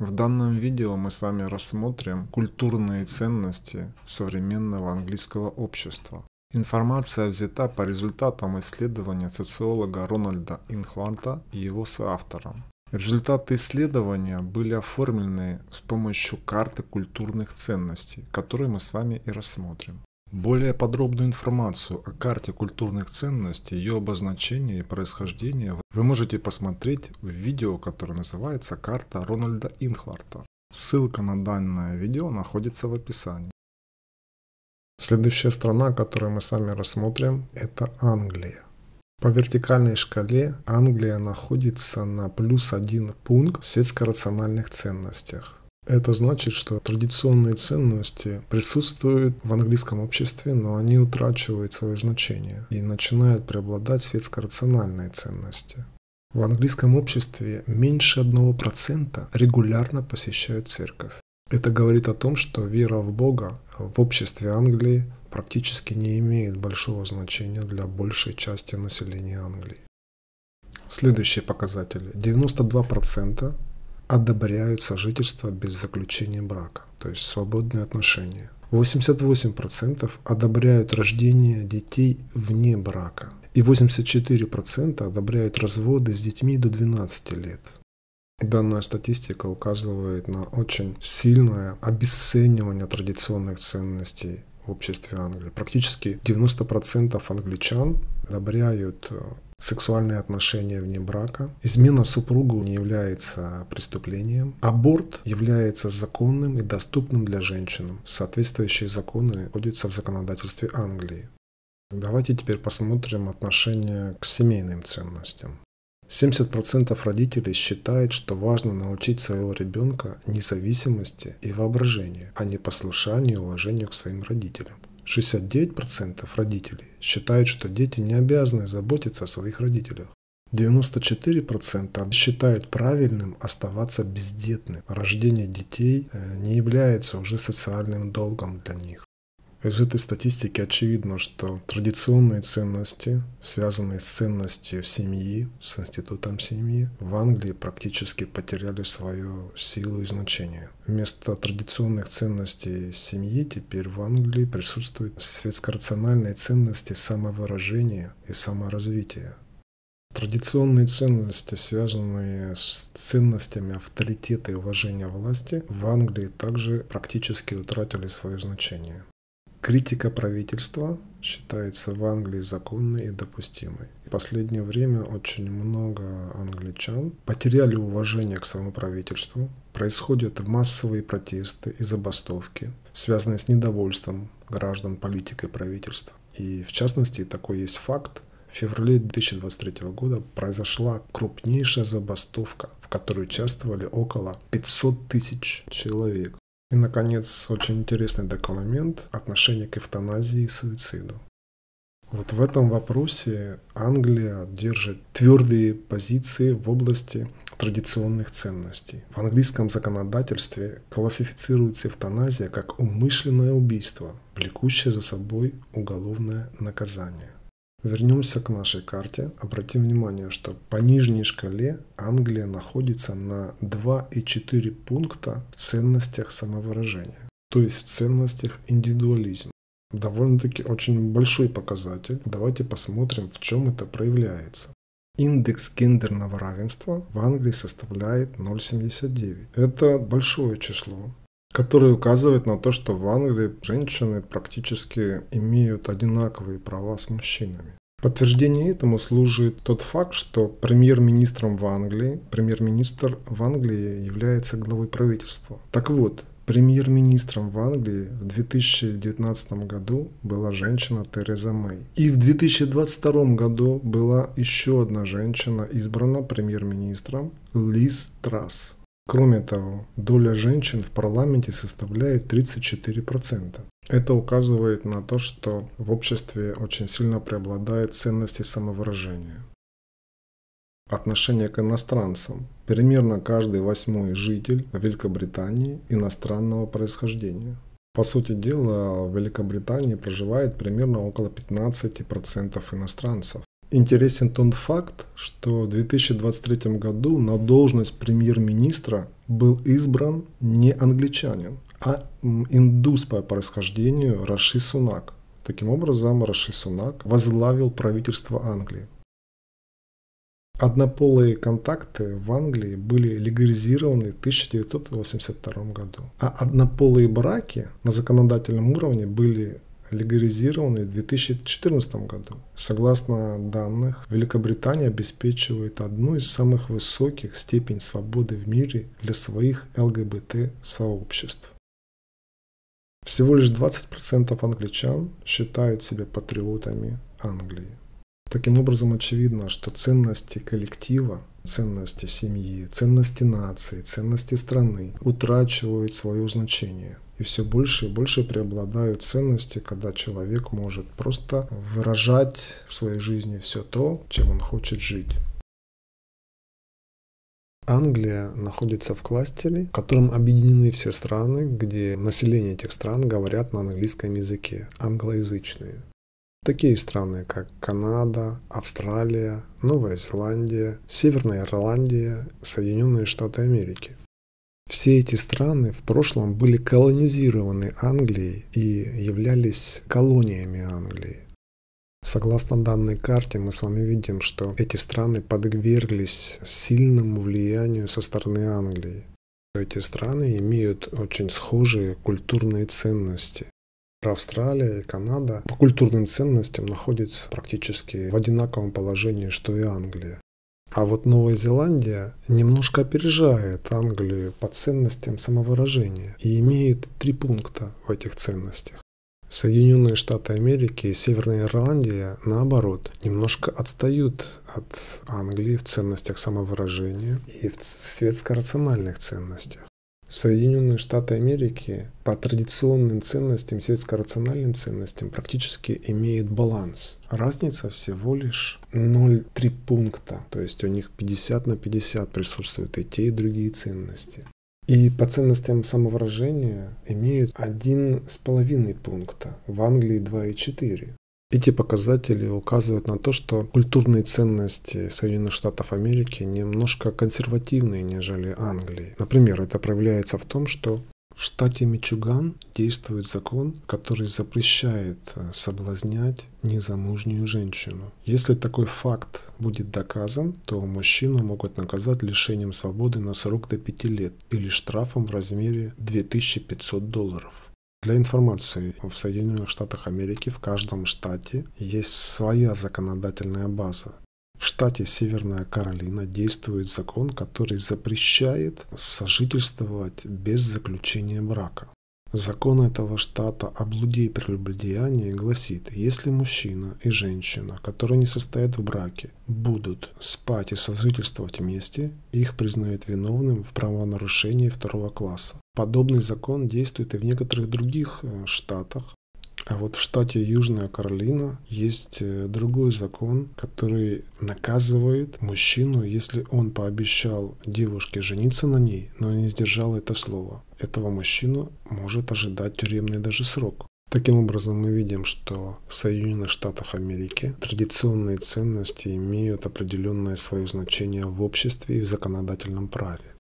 В данном видео мы с вами рассмотрим культурные ценности современного английского общества. Информация взята по результатам исследования социолога Рональда Инхланта и его соавтором. Результаты исследования были оформлены с помощью карты культурных ценностей, которые мы с вами и рассмотрим. Более подробную информацию о карте культурных ценностей, ее обозначении и происхождении вы можете посмотреть в видео, которое называется «Карта Рональда Инхварта». Ссылка на данное видео находится в описании. Следующая страна, которую мы с вами рассмотрим, это Англия. По вертикальной шкале Англия находится на плюс один пункт в светско-рациональных ценностях. Это значит, что традиционные ценности присутствуют в английском обществе, но они утрачивают свое значение и начинают преобладать светско-рациональные ценности. В английском обществе меньше 1% регулярно посещают церковь. Это говорит о том, что вера в Бога в обществе Англии практически не имеет большого значения для большей части населения Англии. Следующий показатель: 92% одобряют сожительство без заключения брака, то есть свободные отношения. 88% одобряют рождение детей вне брака. И 84% одобряют разводы с детьми до 12 лет. Данная статистика указывает на очень сильное обесценивание традиционных ценностей в обществе Англии. Практически 90% англичан одобряют э, сексуальные отношения вне брака, измена супругу не является преступлением, аборт является законным и доступным для женщин. Соответствующие законы находятся в законодательстве Англии. Давайте теперь посмотрим отношение к семейным ценностям. 70% родителей считает, что важно научить своего ребенка независимости и воображению, а не послушанию и уважению к своим родителям. 69% родителей считают, что дети не обязаны заботиться о своих родителях. 94% считают правильным оставаться бездетным. Рождение детей э, не является уже социальным долгом для них. Из этой статистики очевидно, что традиционные ценности, связанные с ценностью семьи, с институтом семьи, в Англии практически потеряли свою силу и значение. Вместо традиционных ценностей семьи теперь в Англии присутствуют светско-рациональные ценности самовыражения и саморазвития. Традиционные ценности, связанные с ценностями авторитета и уважения власти, в Англии также практически утратили свое значение. Критика правительства считается в Англии законной и допустимой. В последнее время очень много англичан потеряли уважение к своему правительству. Происходят массовые протесты и забастовки, связанные с недовольством граждан политикой правительства. И в частности, такой есть факт, в феврале 2023 года произошла крупнейшая забастовка, в которой участвовали около 500 тысяч человек. И, наконец, очень интересный документ «Отношение к эвтаназии и суициду». Вот в этом вопросе Англия держит твердые позиции в области традиционных ценностей. В английском законодательстве классифицируется эвтаназия как умышленное убийство, влекущее за собой уголовное наказание. Вернемся к нашей карте. Обратим внимание, что по нижней шкале Англия находится на 2,4 пункта в ценностях самовыражения, то есть в ценностях индивидуализма. Довольно-таки очень большой показатель. Давайте посмотрим, в чем это проявляется. Индекс гендерного равенства в Англии составляет 0,79. Это большое число который указывает на то, что в Англии женщины практически имеют одинаковые права с мужчинами. Подтверждение этому служит тот факт, что премьер-министром в Англии, премьер-министр в Англии является главой правительства. Так вот, премьер-министром в Англии в 2019 году была женщина Тереза Мэй. И в 2022 году была еще одна женщина избрана премьер-министром Лиз Трасс. Кроме того, доля женщин в парламенте составляет 34%. Это указывает на то, что в обществе очень сильно преобладают ценности самовыражения. Отношение к иностранцам. Примерно каждый восьмой житель Великобритании иностранного происхождения. По сути дела, в Великобритании проживает примерно около 15% иностранцев. Интересен тот факт, что в 2023 году на должность премьер-министра был избран не англичанин, а индус по происхождению Раши Сунак. Таким образом, Раши Сунак возглавил правительство Англии. Однополые контакты в Англии были легализированы в 1982 году, а однополые браки на законодательном уровне были легализированной в 2014 году. Согласно данных, Великобритания обеспечивает одну из самых высоких степень свободы в мире для своих ЛГБТ-сообществ. Всего лишь 20% англичан считают себя патриотами Англии. Таким образом, очевидно, что ценности коллектива, ценности семьи, ценности нации, ценности страны утрачивают свое значение – и все больше и больше преобладают ценности, когда человек может просто выражать в своей жизни все то, чем он хочет жить. Англия находится в кластере, в котором объединены все страны, где население этих стран говорят на английском языке, англоязычные. Такие страны, как Канада, Австралия, Новая Зеландия, Северная Ирландия, Соединенные Штаты Америки. Все эти страны в прошлом были колонизированы Англией и являлись колониями Англии. Согласно данной карте, мы с вами видим, что эти страны подверглись сильному влиянию со стороны Англии. Эти страны имеют очень схожие культурные ценности. Австралия и Канада по культурным ценностям находятся практически в одинаковом положении, что и Англия. А вот Новая Зеландия немножко опережает Англию по ценностям самовыражения и имеет три пункта в этих ценностях. Соединенные Штаты Америки и Северная Ирландия, наоборот, немножко отстают от Англии в ценностях самовыражения и в светско-рациональных ценностях. Соединенные Штаты Америки по традиционным ценностям, сельскорациональным ценностям практически имеет баланс. Разница всего лишь 0,3 пункта, то есть у них 50 на 50 присутствуют и те, и другие ценности. И по ценностям самовыражения имеют 1,5 пункта, в Англии 2,4. Эти показатели указывают на то, что культурные ценности Соединенных Штатов Америки немножко консервативные, нежели Англии. Например, это проявляется в том, что в штате Мичуган действует закон, который запрещает э, соблазнять незамужнюю женщину. Если такой факт будет доказан, то мужчину могут наказать лишением свободы на срок до 5 лет или штрафом в размере 2500 долларов. Для информации, в Соединенных Штатах Америки в каждом штате есть своя законодательная база. В штате Северная Каролина действует закон, который запрещает сожительствовать без заключения брака. Закон этого штата об блуде и прелюбодеянии гласит, если мужчина и женщина, которые не состоят в браке, будут спать и сожительствовать вместе, их признают виновным в правонарушении второго класса. Подобный закон действует и в некоторых других э, штатах, а вот в штате Южная Каролина есть э, другой закон, который наказывает мужчину, если он пообещал девушке жениться на ней, но не сдержал это слово этого мужчину может ожидать тюремный даже срок. Таким образом, мы видим, что в Соединенных Штатах Америки традиционные ценности имеют определенное свое значение в обществе и в законодательном праве.